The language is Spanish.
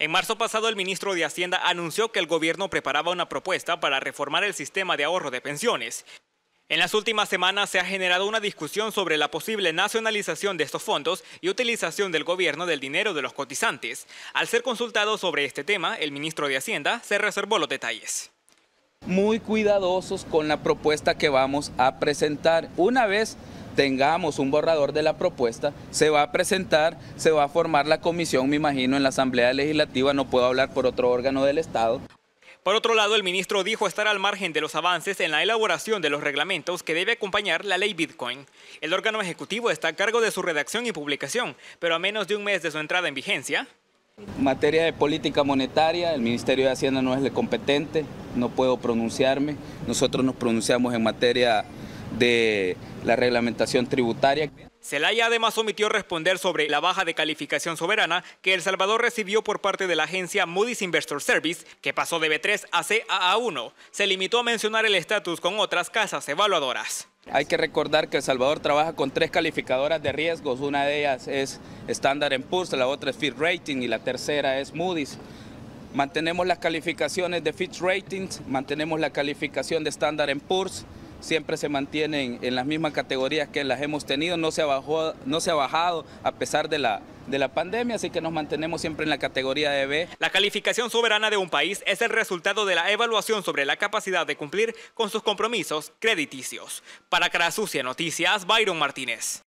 En marzo pasado, el ministro de Hacienda anunció que el gobierno preparaba una propuesta para reformar el sistema de ahorro de pensiones. En las últimas semanas se ha generado una discusión sobre la posible nacionalización de estos fondos y utilización del gobierno del dinero de los cotizantes. Al ser consultado sobre este tema, el ministro de Hacienda se reservó los detalles. Muy cuidadosos con la propuesta que vamos a presentar. Una vez tengamos un borrador de la propuesta, se va a presentar, se va a formar la comisión, me imagino, en la Asamblea Legislativa, no puedo hablar por otro órgano del Estado. Por otro lado, el ministro dijo estar al margen de los avances en la elaboración de los reglamentos que debe acompañar la ley Bitcoin. El órgano ejecutivo está a cargo de su redacción y publicación, pero a menos de un mes de su entrada en vigencia. En materia de política monetaria, el Ministerio de Hacienda no es el competente, no puedo pronunciarme. Nosotros nos pronunciamos en materia de la reglamentación tributaria. Celaya además omitió responder sobre la baja de calificación soberana que El Salvador recibió por parte de la agencia Moody's Investor Service, que pasó de B3 a CAA1. Se limitó a mencionar el estatus con otras casas evaluadoras. Hay que recordar que El Salvador trabaja con tres calificadoras de riesgos. Una de ellas es Standard Poor's, la otra es FIT Rating y la tercera es Moody's. Mantenemos las calificaciones de Fitch Ratings, mantenemos la calificación de Standard Poor's siempre se mantienen en las mismas categorías que las hemos tenido, no se, no se ha bajado a pesar de la, pandemia, así que nos mantenemos siempre en la categoría de B. La calificación soberana de un país es el resultado de la evaluación sobre la capacidad de cumplir con sus compromisos crediticios. Para Cara Noticias, Byron Martínez.